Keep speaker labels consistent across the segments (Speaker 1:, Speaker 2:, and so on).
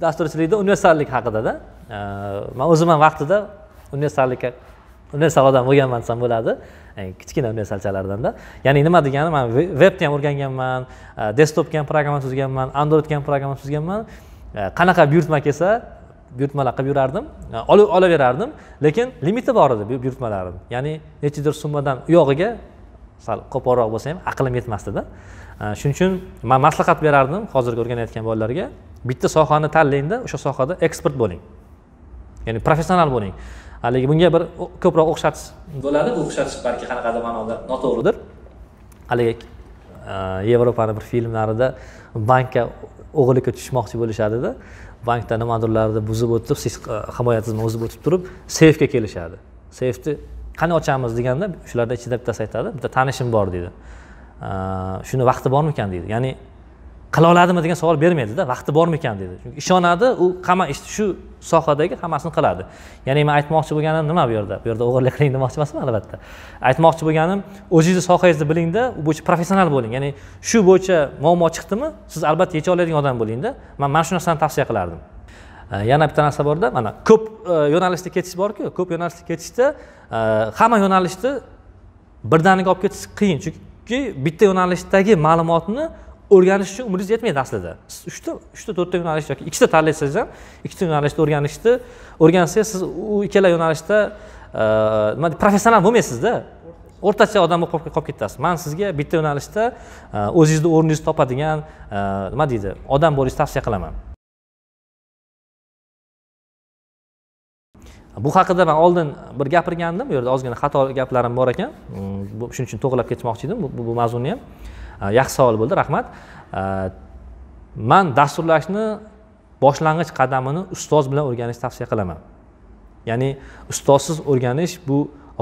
Speaker 1: dasturchilikda universallik haqidada e, man o'zim ham vaqtida universallikka odam bo'lganman desam bo'ladi e, kichkina universalchalardanda ya'ni nima degani man vebni ham o'rganganman e, desktopga ham programma tuzganman androidga ham programma tuzganman qanaqa buyurtma kelsa buyurtmalar qilib yurardim olaverardim lekin limiti bor edi buyurtmalarni ya'ni nechidir summadan u yog'iga sal qo'polroq bo'lsa ham aqlim yetmasdida shuning uchun man maslahat berardim hozirgi o'rganayotgan bolalarga bitta sohani tanlangda o'sha sohada ekspert bo'ling ya'ni professional bo'ling haligi bunga bir ko'proq o'xshatish bo'ladi bu o'xshatish balki qanaqadir ma'noda noto'g'ridir haligi e, yevropani bir filmlarida bankka o'g'irlikka tushmoqchi bo'lishadida bankda nimadirlarni buzib o'tib siz e, himoyangizni o'zib o'tib turib seyfga kelishadi seyfni qani ochamiz deganda shularni ichida bittasi aytadi bitta tanishim bor deydi e, shuni vaqti bormikan deydi ya'ni qila oladimi degan savol bermaydida vaqti bormikan deydi chunki ishonadi u hamma shu sohadagi hammasini qiladi ya'ni men aytmoqchi bo'lganim nima bu yerda bu yerda o'g'irlik qiling demoqchi emasman albatta aytmoqchi bo'lganim o'zingizni sohangizni bilingda u bo'yicha professional bo'ling ya'ni shu bo'yicha muammo chiqdimi siz albatta yecha oladigan odam bo'lingda man mana shu narsani tavsiya qilardim yana bitta narsa borda mana ko'p e, yo'nalishda ketish borku ko'p yo'nalishda ketishda hamma yo'nalishni birdaniga olib ketish qiyin chunki bitta yo'nalishdagi ma'lumotni o'rganish uchun umringiz yetmaydi aslida siz uchta uchta to'rtta yo'nalish yoki ikkita tanlaysiz ham ikkita yo'nalishda o'rganishni o'rgansangiz siz u ikkala yo'nalishda e, nima deydi professional bo'lmaysizda o'rtacha odam bo'lib qolib ketasiz man sizga bitta yo'nalishda e, o'zingizni o'rningizni topadigan e, nima deydi odam bo'lishni tavsiya qilaman bu haqida man oldin bir gapirgandim bu yerda ozgina xato gaplarim bor ekan mm, shuning uchun to'g'irlab ketmoqchi edim bu mavzuni ham Э, yaxshi savol bo'ldi rahmat э, man dasturlashni boshlang'ich qadamini ustoz bilan o'rganishni tavsiya qilaman ya'ni ustozsiz o'rganish bu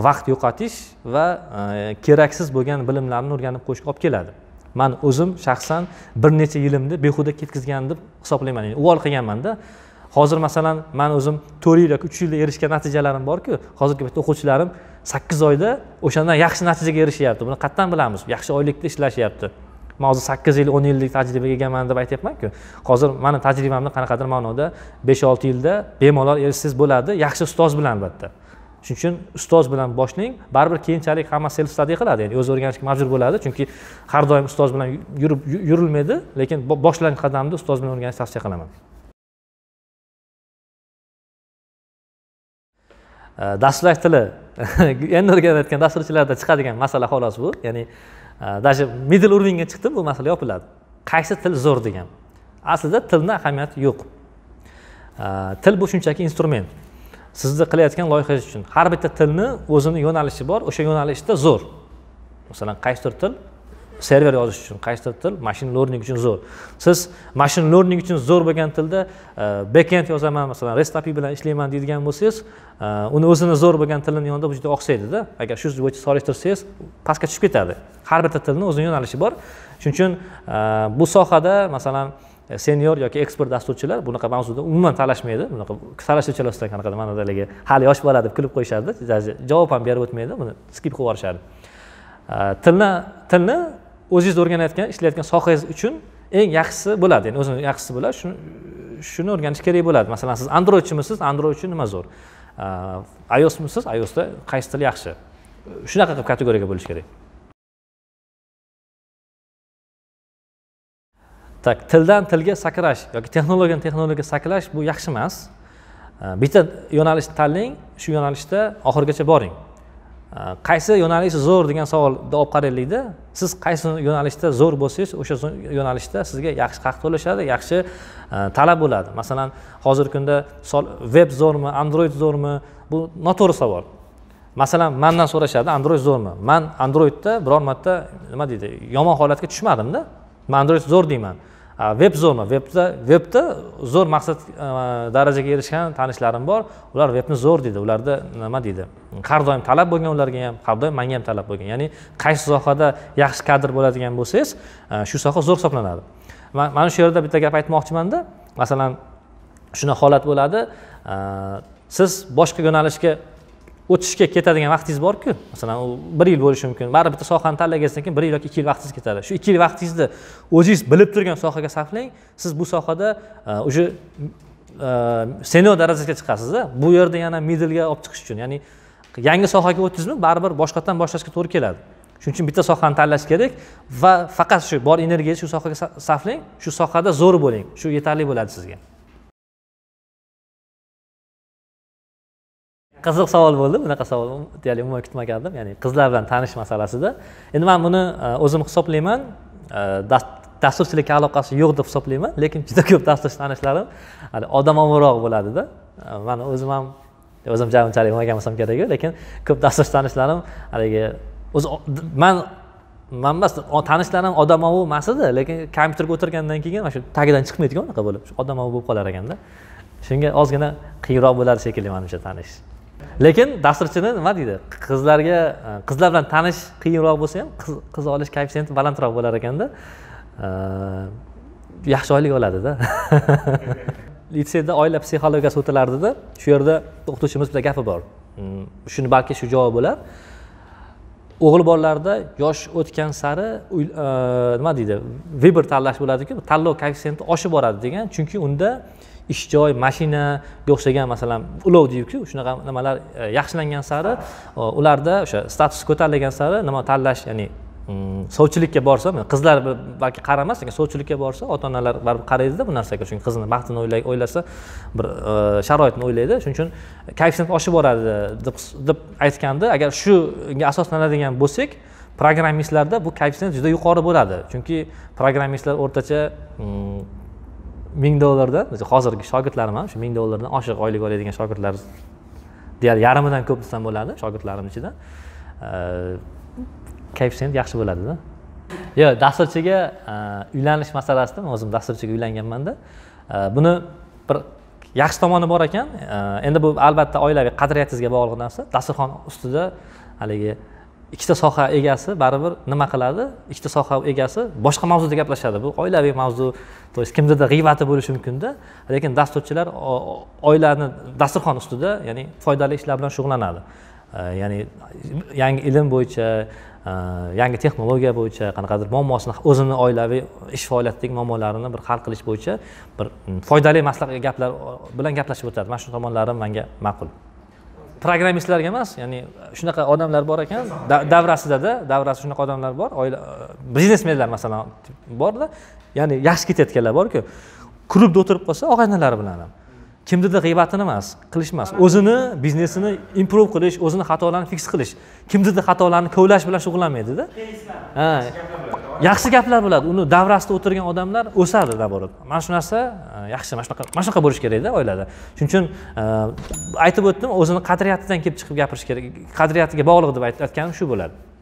Speaker 1: vaqt yo'qotish va e, keraksiz bo'lgan bilimlarni o'rganib qo'yishga olib keladi man o'zim shaxsan bir necha yilimni behuda ketkazgan deb hisoblayman uvol qilganmanda hozir masalan man o'zim to'rt yil yoki uch yilda erishgan natijalarim borku hozirgi paytda o'quvchilarim sakkiz oyda o'shandan yaxshi natijaga erishyapti buni qayerdan bilamiz yaxshi oylikda ishlashyapti man hozir sakkiz yil o'n yillik tajribaga egaman deb aytyapmanku hozir mani tajribamni qanaqadir ma'noda besh olti yilda bemalol erishsangiz bo'ladi yaxshi ustoz bilan albatta shuning uchun ustoz bilan boshlang baribir keyinchalik hamma self study qiladi ya'ni o'zi o'rganishga majbur bo'ladi chunki har doim ustoz bilan yurib yurilmaydi lekin boshlangan qadamda ustoz bilan o'rganishni tavsiya qilaman dasturlash tili endi aytgan dasturchilarda chiqadigan masala xolos bu ya'ni e, даже middle уровеньga chiqdi bu masala yopiladi qaysi til zo'r degan aslida tilni ahamiyati yo'q e, til bu shunchaki instrument sizni qilayotgan loyihangiz uchun har bitta tilni o'zini yo'nalishi bor o'sha yo'nalishda zo'r masalan qaysidir til server yozish uchun qaysidir til mashin learning uchun zo'r siz mashin learning uchun zo'r bo'lgan tilda e, backend yozaman masalan rest api bilan ishlayman deydigan bo'lsangiz e, uni o'zini zo'r bo'lgan tilini yonida bu juda da agar shu bo'yicha solishtirsangiz pastga tushib ketadi har bitta tilni o'zini yo'nalishi bor shuning uchun e, bu sohada masalan senior yoki ekspert dasturchilar bunaqa mavzuda umuman talashmaydi bunaqa talashuvchilar ustidan qanaqadir mana haligi hali yosh bola deb kulib qo'yishadida javob ham berib o'tmaydi buni skip qilib yuborishadi tilni tilni o'zingiz o'rganayotgan ishlayotgan sohangiz uchun eng yaxshisi bo'ladi ya'ni o'zini yaxshisi bo'ladi shuni o'rganish kerak bo'ladi masalan siz androidchimisiz android uchun nima zo'r iosmisiz iosda qaysi til yaxshi shunaqa qilib kategoriyaga bo'lish kerak так tildan tilga sakrash yoki texnologiyadan texnologiyaga sakrash bu yaxshi emas bitta yo'nalishni tanlang shu yo'nalishda oxirigacha boring Э, qaysi yo'nalish zo'r degan savolni olib qaraylikda siz qaysi yo'nalishda zo'r bo'lsangiz o'sha yo'nalishda sizga yaxshi haq to'lashadi yaxshi e, talab bo'ladi masalan hozirgi kunda veb zo'rmi android zo'rmi bu noto'g'ri savol masalan mandan so'rashadi android zo'rmi man androidda biror marta nima deydi yomon holatga tushmadimda man android zo'r deyman veb zona vebda vebda zo'r maqsad darajaga erishgan tanishlarim bor ular vebni zo'r deydi ularda nima deydi har doim talab bo'lgan ularga ham har doim manga ham talab bo'lgan ya'ni qaysi sohada yaxshi kadr bo'ladigan bo'lsangiz e, shu soha zo'r hisoblanadi mana shu yerda bitta gap aytmoqchimanda masalan shunaqa holat bo'ladi e, siz boshqa yo'nalishga o'tishga ketadigan vaqtingiz borku masalan u bir yil bo'lishi mumkin baribir bitta sohani tanlaganingizdan keyin bir yil yoki ikki yil vaqtingiz ketadi shu ikki yil vaqtingizni o'zingiz bilib turgan sohaga sarflang siz bu sohada уже e, e, senior darajasiga chiqasizda bu yerda yana middlega olib chiqish uchun ya'ni yangi sohaga o'tdingizmi baribir boshqatdan boshlashga to'g'ri keladi shuning uchun bitta sohani tanlash kerak va faqat shu bor energiyangizni shu sohaga sarflang shu sohada zo'r bo'ling shu yetarli bo'ladi sizga qiziq savol bo'ldi bunaqa savol deyarli umuman kutmagandim ya'ni qizlar bilan tanish masalasida endi man buni e, o'zim hisoblayman e, dasturchilikka aloqasi yo'q deb hisoblayman lekin juda ko'p dasturchi tanishlarim odamoviroq bo'ladida e, man o'zim ham o'zim ja unchalik bo'lmagan bo'lsam kerak lekin ko'p dasturchi tanishlarim haligi o'zi man man emas tanishlarim odamovi emas edi lekin kompyuterga o'tirgandan keyin mana shu tagidan chiqmaydiku unaqa bo'lib odamovi bo'lib qolar ekanda shunga ozgina qiyinroq bo'ladi shekilli manimcha tanish lekin dasturchini nima deydi qizlarga e, qizlar bilan tanish qiyinroq bo'lsa ham qiz olish koeffitsiyenti balandroq bo'lar ekanda e, yaxshi oylik oladida litseyda oila psixologiyasi o'tilardida shu yerda o'qituvchimiz bilan gapi bor mm, shuni balki shu javob bo'lar o'g'il bolalarda yosh o'tgan sari e, nima deydi выбор tanlash bo'ladiku tanlov koeffitsiyenti oshib boradi degan chunki unda ish joy mashinaga o'xshagan masalan ulov deyikku shunaqa nimalar e, yaxshilangan sari ularda o'sha status ko'tarilgan sari nima tanlash ya'ni mm, sovchilikka borsa qizlar balki qaramas lekin sovchilikka borsa ota onalar baribir qaraydida bu narsaga chunki qizini baxtini o'ylasa bir e, sharoitni o'ylaydi shuning uchun koeffitsient oshib boradi deb aytgandi agar shunga asoslanadigan bo'lsak programmistlarda bu koeffitsient juda yuqori bo'ladi chunki programmistlar o'rtacha mm, ming dollardan hozirgi shogirdlarim ham shu ming dollardan oshiq oylik oladigan shogirdlar deyarli yarmidan ko'p desam bo'ladi shogirdlarimni ichida koeffitsient yaxshi bo'ladida yo'q dasturchiga e, uylanish masalasida man o'zim dasturchiga uylanganmanda e, buni bir yaxshi tomoni bor ekan e, endi bu albatta oilaviy qadriyatingizga bog'liq narsa dasturxon ustida haligi ikkita soha egasi baribir nima qiladi ikkita soha egasi boshqa mavzuda gaplashadi bu oilaviy mavzu то есть kimdirda g'iybati bo'lishi mumkinda lekin dasturchilar oilani dasturxon ustida ya'ni foydali ishlar bilan shug'ullanadi e, ya'ni yangi ilm bo'yicha e, yangi texnologiya bo'yicha qanaqadir muammosini o'zini oilaviy ish faoliyatidagi muammolarini bir hal qilish bo'yicha bir foydali maslahat gaplar bilan gaplashib o'tadi mana shu tomonlari manga ma'qul programmistlarga emas ya'ni shunaqa odamlar bor ekan davrasidada davrasida shunaqa odamlar bor oila biznesmenlar masalan borda ya'ni yaxshi ketayotganlar borku klubda o'tirib qolsa oq bilan ham kimnidir g'iybatini emas qilish emas o'zini biznesini improv qilish o'zini xatolarini fiks qilish kimnidir xatolarni kovlash bilan shug'ullanmaydida yaxshi gaplar bo'ladi uni davrasida o'tirgan odamlar o'sadi наоборот mana shu narsa e, yaxshi mana shunaqa mana shunaqa bo'lishi kerakda oilada shuning uchun e, aytib o'tdim o'zini qadriyatidan kelib chiqib gapirish kerak qadriyatiga bog'liq deb aytganim shu bo'ladi